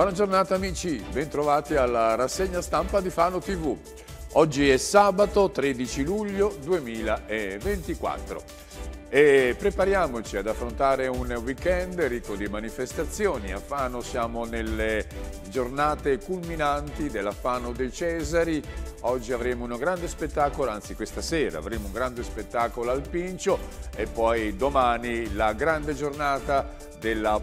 Buona giornata amici, bentrovati alla rassegna stampa di Fano TV. Oggi è sabato 13 luglio 2024 e prepariamoci ad affrontare un weekend ricco di manifestazioni. A Fano siamo nelle giornate culminanti della Fano dei Cesari. Oggi avremo uno grande spettacolo, anzi questa sera avremo un grande spettacolo al Pincio e poi domani la grande giornata della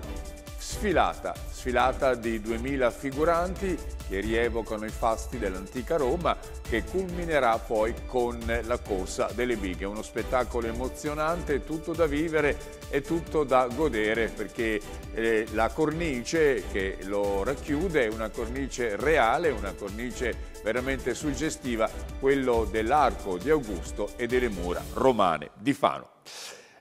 sfilata, sfilata di 2000 figuranti che rievocano i fasti dell'antica Roma che culminerà poi con la corsa delle bighe, uno spettacolo emozionante, tutto da vivere e tutto da godere perché eh, la cornice che lo racchiude è una cornice reale, una cornice veramente suggestiva, quello dell'arco di Augusto e delle mura romane di Fano.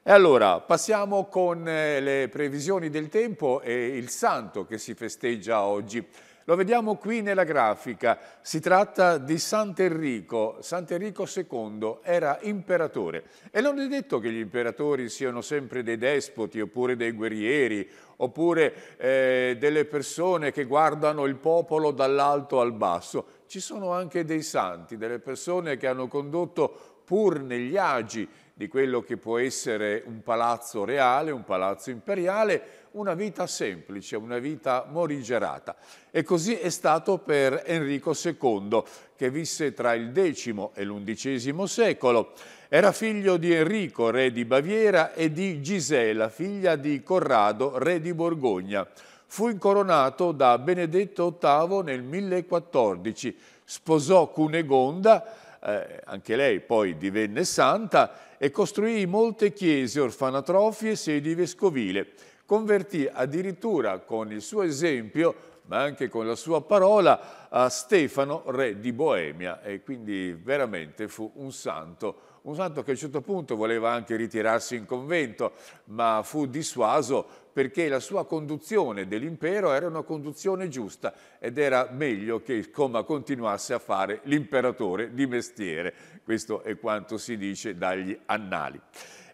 E allora passiamo con eh, le previsioni del tempo e il santo che si festeggia oggi. Lo vediamo qui nella grafica, si tratta di Sant'Enrico, Sant'Enrico II era imperatore e non è detto che gli imperatori siano sempre dei despoti oppure dei guerrieri oppure eh, delle persone che guardano il popolo dall'alto al basso, ci sono anche dei santi, delle persone che hanno condotto pur negli agi di quello che può essere un palazzo reale, un palazzo imperiale, una vita semplice, una vita morigerata. E così è stato per Enrico II, che visse tra il X e l'XI secolo. Era figlio di Enrico, re di Baviera, e di Gisela, figlia di Corrado, re di Borgogna. Fu incoronato da Benedetto VIII nel 1014, sposò Cunegonda, eh, anche lei poi divenne santa, e costruì molte chiese, orfanatrofi e sedi vescovile. Convertì addirittura con il suo esempio ma anche con la sua parola, a Stefano, re di Boemia, e quindi veramente fu un santo, un santo che a un certo punto voleva anche ritirarsi in convento, ma fu dissuaso perché la sua conduzione dell'impero era una conduzione giusta ed era meglio che Coma continuasse a fare l'imperatore di mestiere. Questo è quanto si dice dagli annali.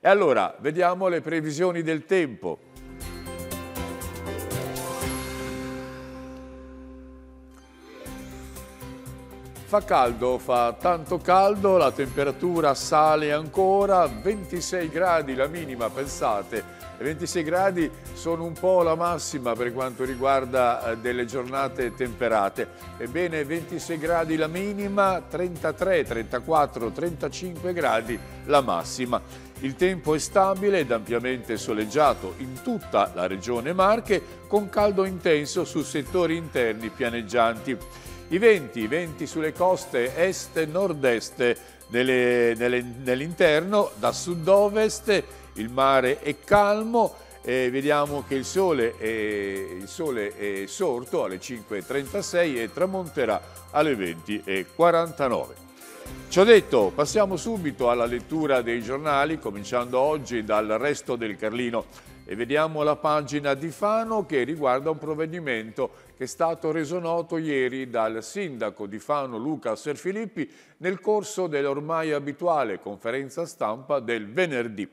E allora, vediamo le previsioni del tempo. Fa caldo, fa tanto caldo, la temperatura sale ancora, 26 gradi la minima, pensate. 26 gradi sono un po' la massima per quanto riguarda eh, delle giornate temperate. Ebbene, 26 gradi la minima, 33, 34, 35 gradi la massima. Il tempo è stabile ed ampiamente soleggiato in tutta la regione Marche, con caldo intenso su settori interni pianeggianti. I venti, i venti sulle coste est e nord-est, nell'interno, da sud-ovest, il mare è calmo, e vediamo che il sole, è, il sole, è, sorto alle 5.36 e tramonterà alle 20.49. Ciò detto, passiamo subito alla lettura dei giornali, cominciando oggi dal resto del Carlino e vediamo la pagina di Fano che riguarda un provvedimento che è stato reso noto ieri dal sindaco di Fano Luca Serfilippi nel corso dell'ormai abituale conferenza stampa del venerdì.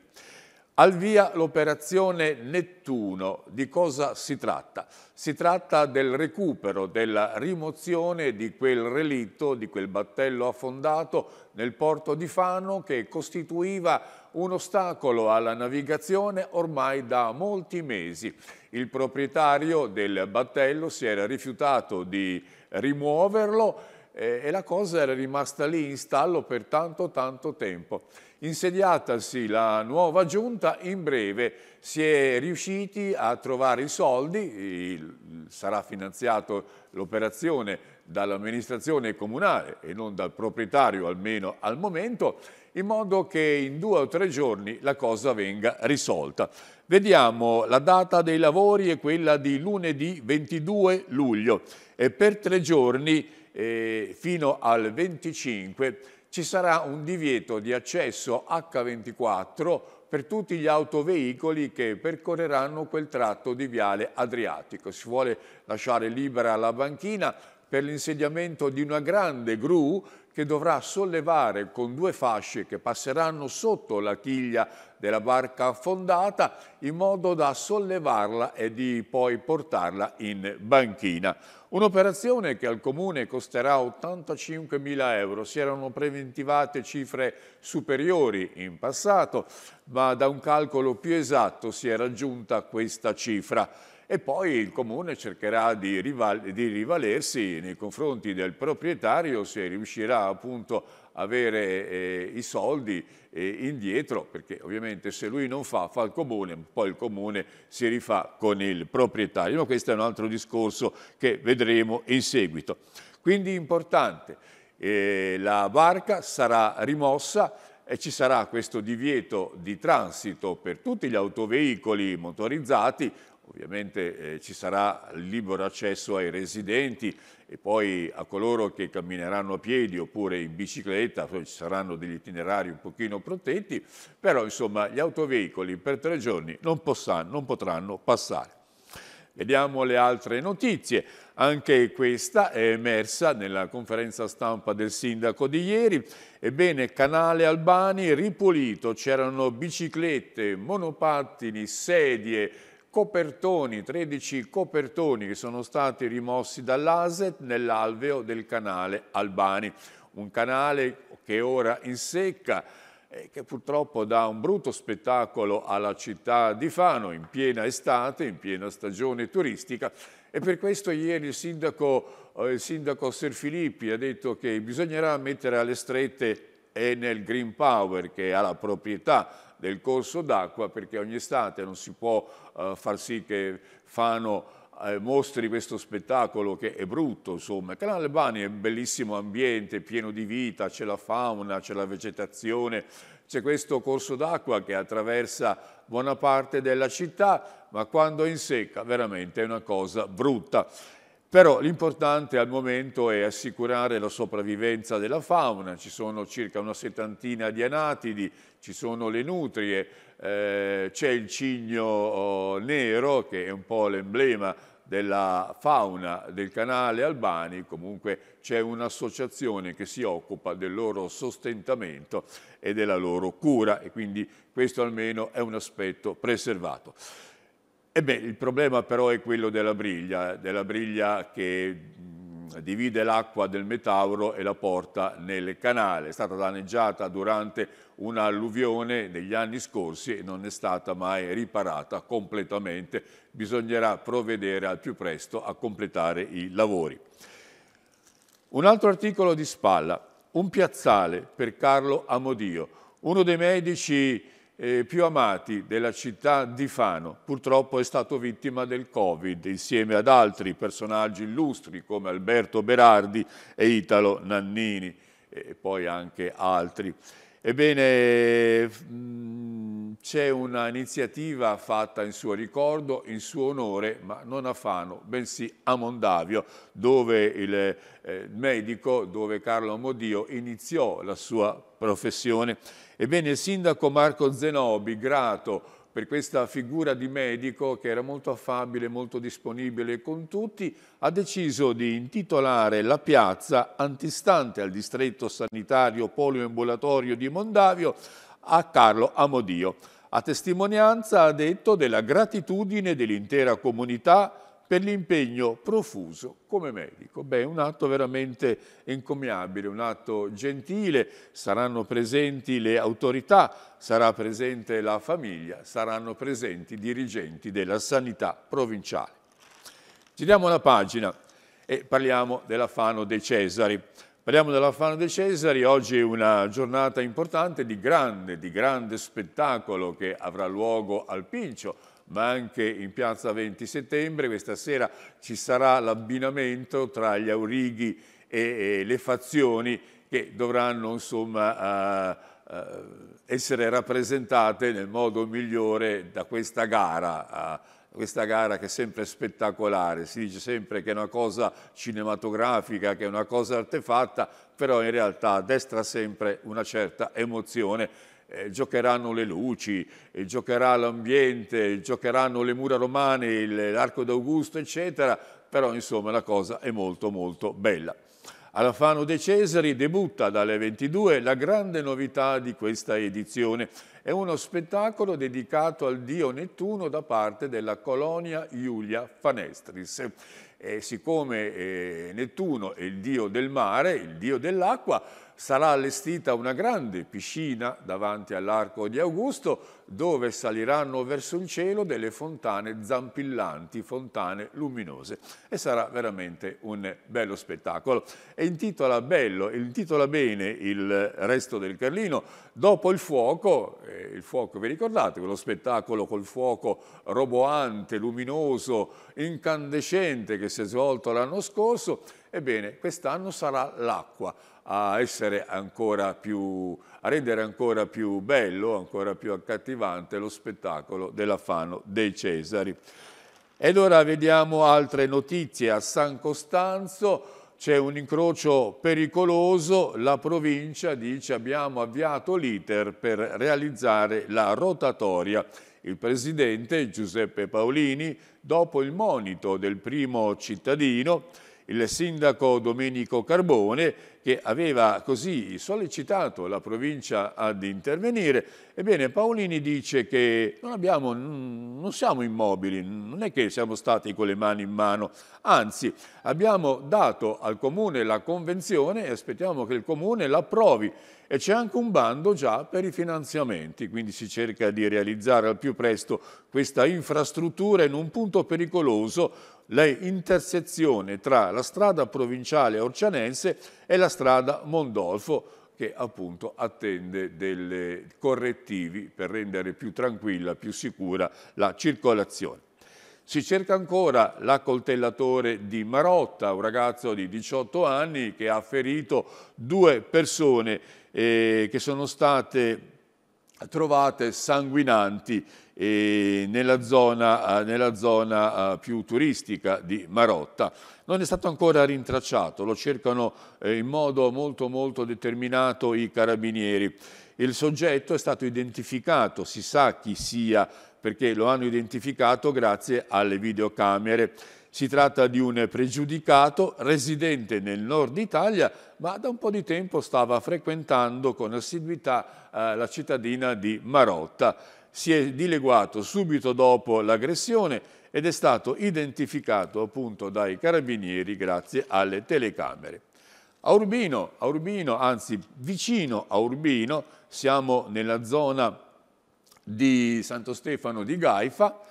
Al via l'operazione Nettuno, di cosa si tratta? Si tratta del recupero, della rimozione di quel relitto, di quel battello affondato nel porto di Fano che costituiva un ostacolo alla navigazione ormai da molti mesi. Il proprietario del battello si era rifiutato di rimuoverlo eh, e la cosa era rimasta lì in stallo per tanto tanto tempo. Insediatasi la nuova giunta, in breve si è riusciti a trovare i soldi, il, sarà finanziato l'operazione dall'amministrazione comunale e non dal proprietario almeno al momento, in modo che in due o tre giorni la cosa venga risolta. Vediamo la data dei lavori è quella di lunedì 22 luglio e per tre giorni eh, fino al 25 ci sarà un divieto di accesso H24 per tutti gli autoveicoli che percorreranno quel tratto di viale Adriatico. Si vuole lasciare libera la banchina per l'insediamento di una grande gru che dovrà sollevare con due fasce che passeranno sotto la chiglia della barca affondata in modo da sollevarla e di poi portarla in banchina. Un'operazione che al Comune costerà 85.000 euro, si erano preventivate cifre superiori in passato, ma da un calcolo più esatto si è raggiunta questa cifra e poi il comune cercherà di, rival di rivalersi nei confronti del proprietario se riuscirà appunto a avere eh, i soldi eh, indietro, perché ovviamente se lui non fa, fa il comune, poi il comune si rifà con il proprietario, ma questo è un altro discorso che vedremo in seguito. Quindi importante, eh, la barca sarà rimossa, e ci sarà questo divieto di transito per tutti gli autoveicoli motorizzati Ovviamente eh, ci sarà libero accesso ai residenti e poi a coloro che cammineranno a piedi oppure in bicicletta, ci saranno degli itinerari un pochino protetti, però insomma gli autoveicoli per tre giorni non, possanno, non potranno passare. Vediamo le altre notizie. Anche questa è emersa nella conferenza stampa del sindaco di ieri. Ebbene, canale Albani ripulito, c'erano biciclette, monopattini, sedie, copertoni, 13 copertoni che sono stati rimossi dall'ASET nell'alveo del canale Albani, un canale che ora in secca eh, che purtroppo dà un brutto spettacolo alla città di Fano in piena estate, in piena stagione turistica e per questo ieri il sindaco, eh, il sindaco Serfilippi ha detto che bisognerà mettere alle strette Enel Green Power che ha la proprietà del corso d'acqua perché ogni estate non si può eh, far sì che Fano eh, mostri questo spettacolo che è brutto, insomma. Canale Bani è un bellissimo ambiente, pieno di vita, c'è la fauna, c'è la vegetazione, c'è questo corso d'acqua che attraversa buona parte della città, ma quando è in secca veramente è una cosa brutta. Però l'importante al momento è assicurare la sopravvivenza della fauna, ci sono circa una settantina di anatidi, ci sono le nutrie, eh, c'è il cigno oh, nero che è un po' l'emblema della fauna del canale Albani, comunque c'è un'associazione che si occupa del loro sostentamento e della loro cura e quindi questo almeno è un aspetto preservato. E eh beh, il problema però è quello della briglia, della briglia che mm, divide l'acqua del Metauro e la porta nel canale. È stata danneggiata durante un'alluvione negli anni scorsi e non è stata mai riparata completamente. Bisognerà provvedere al più presto a completare i lavori. Un altro articolo di spalla, un piazzale per Carlo Amodio, uno dei medici eh, più amati della città di Fano. Purtroppo è stato vittima del Covid insieme ad altri personaggi illustri come Alberto Berardi e Italo Nannini e poi anche altri. Ebbene, mm, c'è un'iniziativa fatta in suo ricordo, in suo onore, ma non a Fano, bensì a Mondavio, dove il eh, medico, dove Carlo Modio iniziò la sua professione. Ebbene, il sindaco Marco Zenobi, grato per questa figura di medico che era molto affabile, molto disponibile con tutti, ha deciso di intitolare la piazza antistante al distretto sanitario polioambulatorio di Mondavio a Carlo Amodio, a testimonianza, ha detto, della gratitudine dell'intera comunità per l'impegno profuso come medico. Beh, un atto veramente encomiabile, un atto gentile, saranno presenti le autorità, sarà presente la famiglia, saranno presenti i dirigenti della sanità provinciale. Giriamo la pagina e parliamo della Fano dei Cesari. Parliamo della Fano dei Cesari, oggi è una giornata importante di grande, di grande spettacolo che avrà luogo al Pincio, ma anche in piazza 20 settembre. Questa sera ci sarà l'abbinamento tra gli aurighi e, e le fazioni che dovranno insomma, uh, uh, essere rappresentate nel modo migliore da questa gara. Uh, questa gara che è sempre spettacolare, si dice sempre che è una cosa cinematografica, che è una cosa artefatta, però in realtà destra sempre una certa emozione eh, giocheranno le luci, eh, giocherà l'ambiente, giocheranno le mura romane, l'arco d'Augusto, eccetera, però insomma la cosa è molto molto bella. Alla Fano De Cesari debutta dalle 22 la grande novità di questa edizione. È uno spettacolo dedicato al dio Nettuno da parte della colonia Iulia Fanestris. E siccome eh, Nettuno è il dio del mare, il dio dell'acqua, sarà allestita una grande piscina davanti all'Arco di Augusto dove saliranno verso il cielo delle fontane zampillanti, fontane luminose e sarà veramente un bello spettacolo. E intitola bello, intitola bene il resto del Carlino, dopo il fuoco, eh, il fuoco vi ricordate, quello spettacolo col fuoco roboante, luminoso, incandescente che si è svolto l'anno scorso, Ebbene, quest'anno sarà l'acqua a essere ancora più, a rendere ancora più bello, ancora più accattivante lo spettacolo della Fano dei Cesari. Ed ora vediamo altre notizie. A San Costanzo c'è un incrocio pericoloso, la provincia dice abbiamo avviato l'iter per realizzare la rotatoria. Il presidente Giuseppe Paolini, dopo il monito del primo cittadino, il sindaco Domenico Carbone che aveva così sollecitato la provincia ad intervenire. Ebbene Paolini dice che non, abbiamo, non siamo immobili, non è che siamo stati con le mani in mano, anzi abbiamo dato al Comune la convenzione e aspettiamo che il Comune l'approvi e c'è anche un bando già per i finanziamenti, quindi si cerca di realizzare al più presto questa infrastruttura in un punto pericoloso l'intersezione tra la strada provinciale orcianense e la strada Mondolfo che appunto attende dei correttivi per rendere più tranquilla, più sicura la circolazione. Si cerca ancora l'accoltellatore di Marotta, un ragazzo di 18 anni che ha ferito due persone eh, che sono state trovate sanguinanti eh, nella zona, eh, nella zona eh, più turistica di Marotta. Non è stato ancora rintracciato, lo cercano eh, in modo molto molto determinato i carabinieri. Il soggetto è stato identificato, si sa chi sia perché lo hanno identificato grazie alle videocamere si tratta di un pregiudicato residente nel nord Italia, ma da un po' di tempo stava frequentando con assiduità eh, la cittadina di Marotta. Si è dileguato subito dopo l'aggressione ed è stato identificato appunto dai carabinieri grazie alle telecamere. A Urbino, a Urbino, anzi vicino a Urbino, siamo nella zona di Santo Stefano di Gaifa,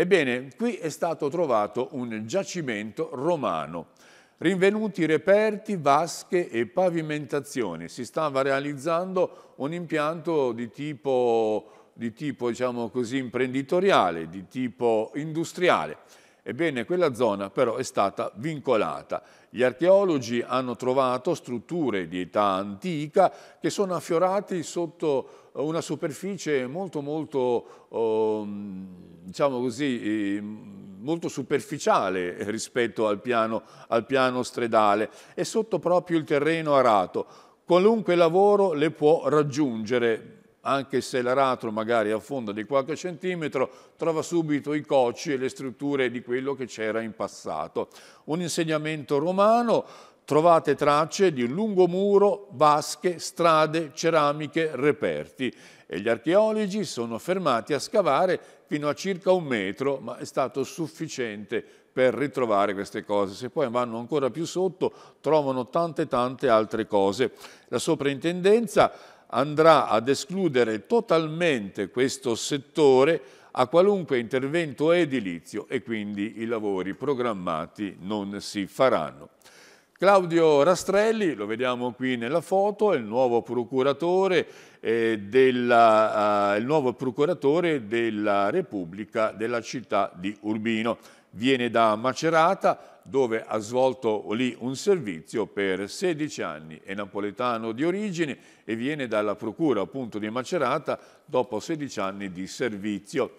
Ebbene, qui è stato trovato un giacimento romano. Rinvenuti reperti, vasche e pavimentazioni. Si stava realizzando un impianto di tipo, di tipo diciamo così, imprenditoriale, di tipo industriale. Ebbene, quella zona però è stata vincolata. Gli archeologi hanno trovato strutture di età antica che sono affiorate sotto una superficie molto, molto, ehm, diciamo così, eh, molto superficiale rispetto al piano, al piano stradale e sotto proprio il terreno arato. Qualunque lavoro le può raggiungere, anche se l'aratro magari affonda di qualche centimetro, trova subito i cocci e le strutture di quello che c'era in passato. Un insegnamento romano trovate tracce di un lungo muro, vasche, strade, ceramiche, reperti e gli archeologi sono fermati a scavare fino a circa un metro, ma è stato sufficiente per ritrovare queste cose. Se poi vanno ancora più sotto, trovano tante tante altre cose. La soprintendenza andrà ad escludere totalmente questo settore a qualunque intervento edilizio e quindi i lavori programmati non si faranno. Claudio Rastrelli, lo vediamo qui nella foto, è il nuovo procuratore, eh, della, eh, il nuovo procuratore della Repubblica della città di Urbino. Viene da Macerata dove ha svolto lì un servizio per 16 anni, è napoletano di origine e viene dalla procura appunto di Macerata dopo 16 anni di servizio.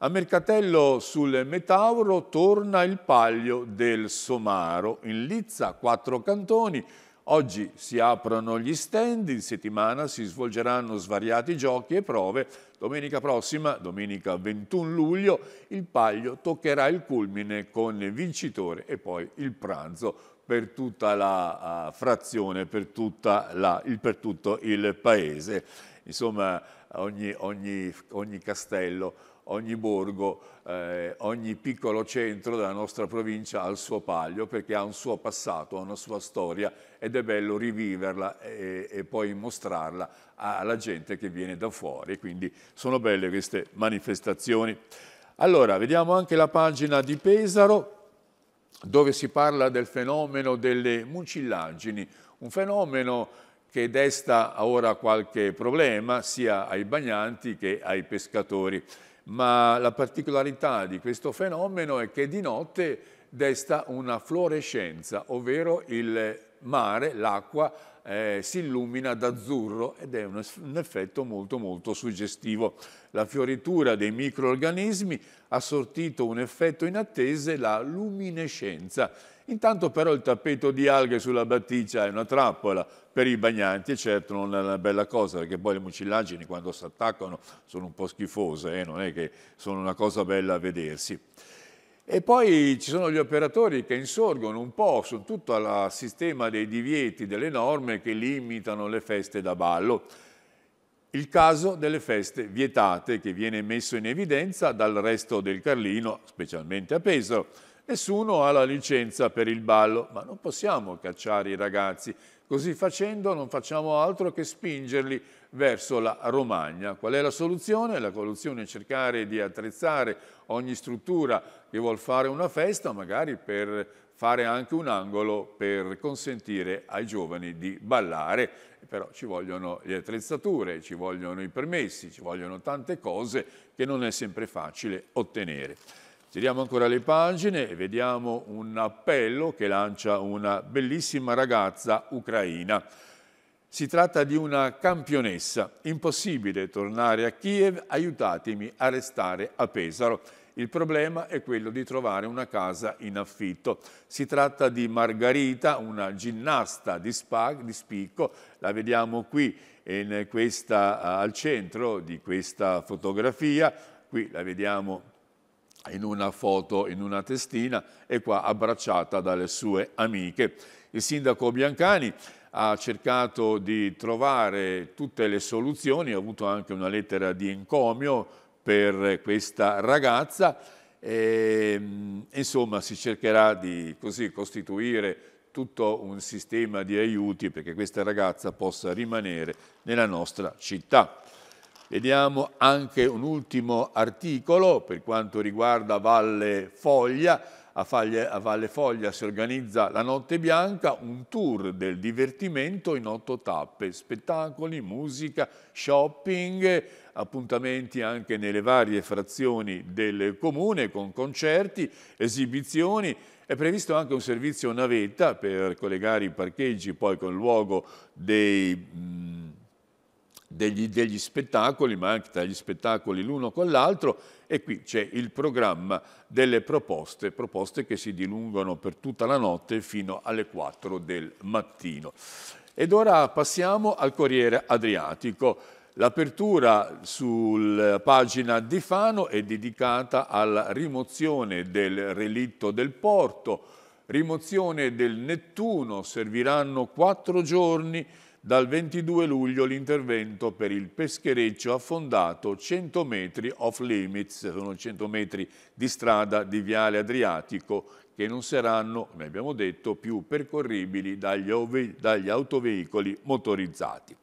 A Mercatello sul Metauro torna il Paglio del Somaro. In Lizza quattro cantoni. Oggi si aprono gli stand, in settimana si svolgeranno svariati giochi e prove. Domenica prossima, domenica 21 luglio, il Paglio toccherà il culmine con il vincitore e poi il pranzo per tutta la uh, frazione, per, tutta la, il, per tutto il paese. Insomma, ogni, ogni, ogni castello ogni borgo, eh, ogni piccolo centro della nostra provincia ha il suo palio perché ha un suo passato, ha una sua storia ed è bello riviverla e, e poi mostrarla alla gente che viene da fuori, quindi sono belle queste manifestazioni. Allora, vediamo anche la pagina di Pesaro dove si parla del fenomeno delle mucillaggini, un fenomeno che desta ora qualche problema sia ai bagnanti che ai pescatori ma la particolarità di questo fenomeno è che di notte desta una fluorescenza, ovvero il mare, l'acqua, eh, si illumina d'azzurro ed è un, un, effetto molto molto suggestivo. La fioritura dei microorganismi ha sortito un effetto inattese, la luminescenza, Intanto però il tappeto di alghe sulla battigia è una trappola per i bagnanti, e certo non è una bella cosa, perché poi le mucillagini quando si attaccano sono un po' schifose, eh? non è che sono una cosa bella a vedersi. E poi ci sono gli operatori che insorgono un po' su tutto il sistema dei divieti, delle norme che limitano le feste da ballo. Il caso delle feste vietate che viene messo in evidenza dal resto del Carlino, specialmente a Pesaro, Nessuno ha la licenza per il ballo, ma non possiamo cacciare i ragazzi. Così facendo non facciamo altro che spingerli verso la Romagna. Qual è la soluzione? La soluzione è cercare di attrezzare ogni struttura che vuol fare una festa, magari per fare anche un angolo per consentire ai giovani di ballare, però ci vogliono le attrezzature, ci vogliono i permessi, ci vogliono tante cose che non è sempre facile ottenere. Giriamo ancora le pagine e vediamo un appello che lancia una bellissima ragazza ucraina. Si tratta di una campionessa. Impossibile tornare a Kiev, aiutatemi a restare a Pesaro. Il problema è quello di trovare una casa in affitto. Si tratta di Margarita, una ginnasta di, spa, di spicco. La vediamo qui questa, al centro di questa fotografia. Qui la vediamo in una foto, in una testina, e qua abbracciata dalle sue amiche. Il sindaco Biancani ha cercato di trovare tutte le soluzioni, ha avuto anche una lettera di encomio per questa ragazza, e, ehm, insomma si cercherà di così costituire tutto un sistema di aiuti perché questa ragazza possa rimanere nella nostra città. Vediamo anche un ultimo articolo per quanto riguarda Valle Foglia. A, Faglia, a Valle Foglia si organizza la Notte Bianca, un tour del divertimento in otto tappe, spettacoli, musica, shopping, appuntamenti anche nelle varie frazioni del comune con concerti, esibizioni. È previsto anche un servizio navetta per collegare i parcheggi poi con il luogo dei... Mh, degli, degli, spettacoli, ma anche tra gli spettacoli l'uno con l'altro, e qui c'è il programma delle proposte, proposte che si dilungano per tutta la notte fino alle 4 del mattino. Ed ora passiamo al Corriere Adriatico. L'apertura sulla eh, pagina di Fano è dedicata alla rimozione del relitto del porto, rimozione del Nettuno, serviranno quattro giorni dal 22 luglio l'intervento per il peschereccio affondato 100 metri off limits, sono 100 metri di strada di Viale Adriatico che non saranno, come abbiamo detto, più percorribili dagli, dagli autoveicoli motorizzati.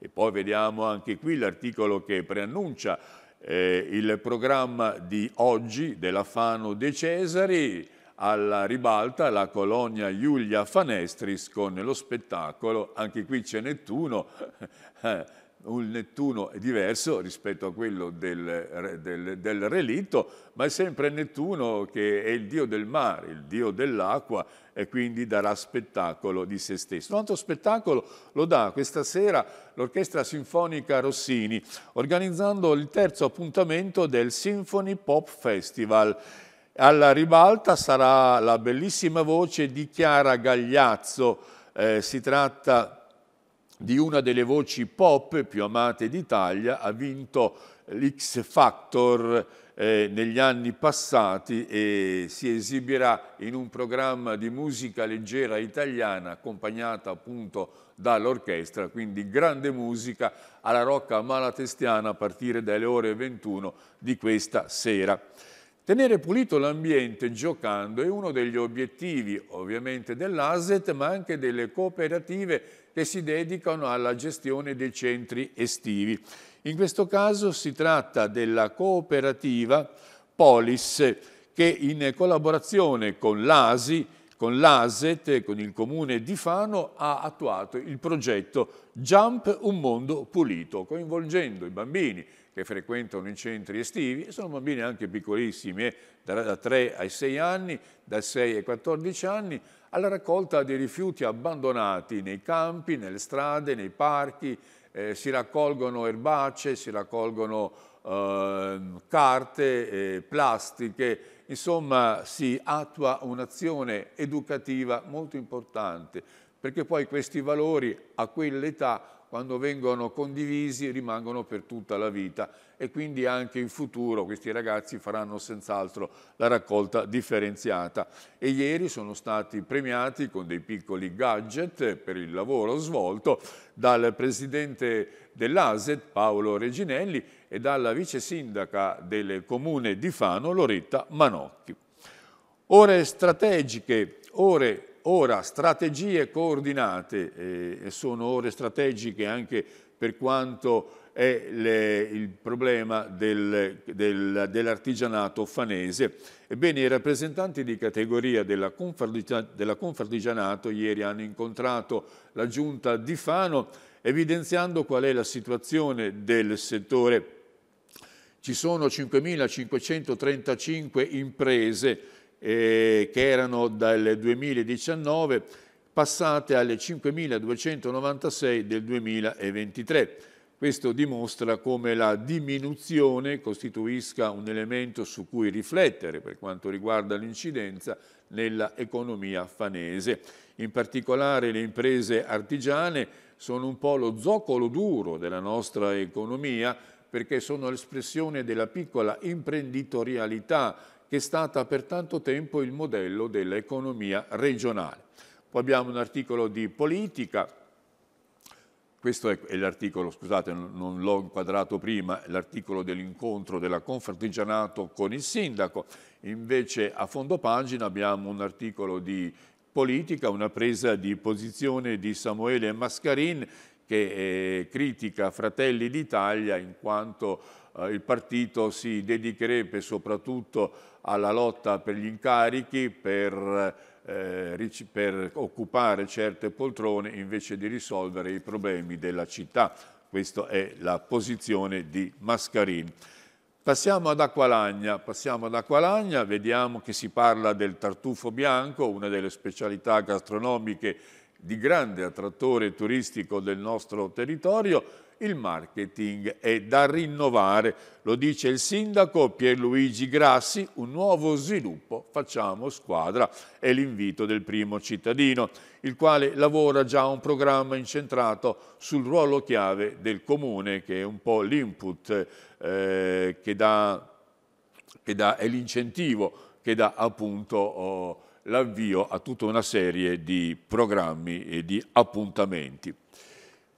E poi vediamo anche qui l'articolo che preannuncia eh, il programma di oggi della Fano De Cesari, alla ribalta la colonia Giulia Fanestris con lo spettacolo, anche qui c'è Nettuno, eh, un Nettuno diverso rispetto a quello del, del, del, relitto, ma è sempre Nettuno che è il dio del mare, il dio dell'acqua e quindi darà spettacolo di se stesso. Un altro spettacolo lo dà questa sera l'Orchestra Sinfonica Rossini, organizzando il terzo appuntamento del Symphony Pop Festival alla ribalta sarà la bellissima voce di Chiara Gagliazzo, eh, si tratta di una delle voci pop più amate d'Italia, ha vinto l'X Factor eh, negli anni passati e si esibirà in un programma di musica leggera italiana accompagnata appunto dall'orchestra, quindi grande musica alla Rocca Malatestiana a partire dalle ore 21 di questa sera. Tenere pulito l'ambiente giocando è uno degli obiettivi ovviamente dell'ASET ma anche delle cooperative che si dedicano alla gestione dei centri estivi. In questo caso si tratta della cooperativa Polis che in collaborazione con l'ASI con l'ASET, con il comune di Fano, ha attuato il progetto Jump Un Mondo Pulito, coinvolgendo i bambini, che frequentano i centri estivi e sono bambini anche piccolissimi, eh, da 3 ai 6 anni, da 6 ai 14 anni, alla raccolta dei rifiuti abbandonati nei campi, nelle strade, nei parchi, eh, si raccolgono erbacce, si raccolgono eh, carte, eh, plastiche, insomma si attua un'azione educativa molto importante perché poi questi valori a quell'età quando vengono condivisi rimangono per tutta la vita e quindi anche in futuro questi ragazzi faranno senz'altro la raccolta differenziata. E ieri sono stati premiati con dei piccoli gadget per il lavoro svolto dal presidente dell'ASET Paolo Reginelli e dalla vice sindaca del comune di Fano Loretta Manocchi. Ore strategiche, ore Ora, strategie coordinate, eh, sono ore strategiche anche per quanto è le, il problema del, del, dell'artigianato fanese. Ebbene, i rappresentanti di categoria della, della Confartigianato ieri hanno incontrato la giunta di Fano evidenziando qual è la situazione del settore. Ci sono 5.535 imprese eh, che erano dal 2019 passate alle 5.296 del 2023. Questo dimostra come la diminuzione costituisca un elemento su cui riflettere per quanto riguarda l'incidenza nell'economia fanese. In particolare le imprese artigiane sono un po' lo zoccolo duro della nostra economia perché sono l'espressione della piccola imprenditorialità che è stata per tanto tempo il modello dell'economia regionale. Poi abbiamo un articolo di politica, questo è l'articolo, scusate, non l'ho inquadrato prima, l'articolo dell'incontro della Confartigianato con il sindaco. Invece a fondo pagina abbiamo un articolo di politica, una presa di posizione di Samuele Mascarin che eh, critica Fratelli d'Italia in quanto eh, il partito si dedicherebbe soprattutto alla lotta per gli incarichi, per, eh, per occupare certe poltrone invece di risolvere i problemi della città. Questa è la posizione di Mascarini. Passiamo ad Aqualagna, passiamo ad Aqualagna, vediamo che si parla del tartufo bianco, una delle specialità gastronomiche di grande attrattore turistico del nostro territorio, il marketing è da rinnovare, lo dice il sindaco Pierluigi Grassi, un nuovo sviluppo, facciamo squadra, è l'invito del primo cittadino, il quale lavora già un programma incentrato sul ruolo chiave del comune, che è un po' l'input eh, che dà, che dà, è l'incentivo che dà appunto... Oh, l'avvio a tutta una serie di programmi e di appuntamenti.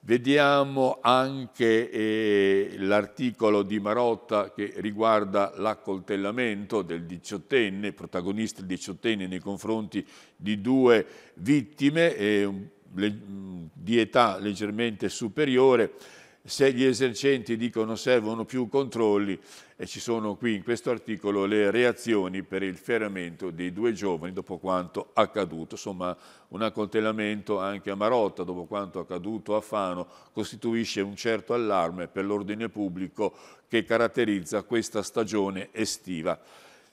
Vediamo anche eh, l'articolo di Marotta che riguarda l'accoltellamento del diciottenne, protagonista diciottenne nei confronti di due vittime eh, mm, di età leggermente superiore se gli esercenti dicono servono più controlli, e ci sono qui in questo articolo le reazioni per il feramento dei due giovani dopo quanto accaduto, insomma un accoltellamento anche a Marotta dopo quanto accaduto a Fano costituisce un certo allarme per l'ordine pubblico che caratterizza questa stagione estiva.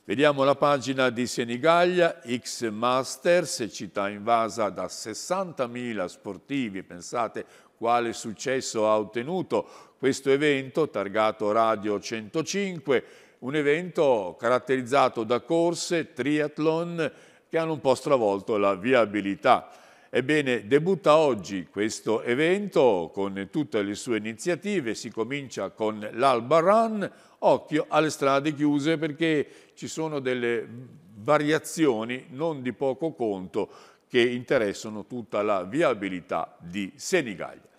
Vediamo la pagina di Senigallia, X Masters, città invasa da 60.000 sportivi, pensate quale successo ha ottenuto questo evento, targato Radio 105, un evento caratterizzato da corse, triathlon, che hanno un po' stravolto la viabilità. Ebbene, debutta oggi questo evento con tutte le sue iniziative, si comincia con l'Alba Run, occhio alle strade chiuse perché ci sono delle variazioni non di poco conto che interessano tutta la viabilità di Senigallia.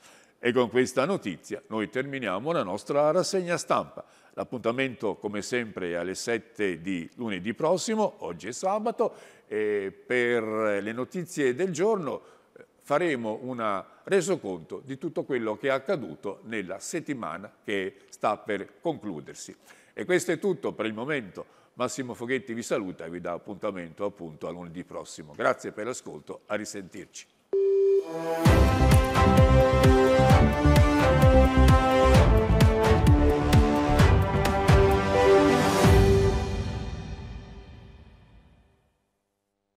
E con questa notizia noi terminiamo la nostra rassegna stampa. L'appuntamento come sempre è alle 7 di lunedì prossimo, oggi è sabato, e per le notizie del giorno eh, faremo un resoconto di tutto quello che è accaduto nella settimana che sta per concludersi. E questo è tutto per il momento. Massimo Foghetti vi saluta e vi dà appuntamento appunto a lunedì prossimo. Grazie per l'ascolto, a risentirci.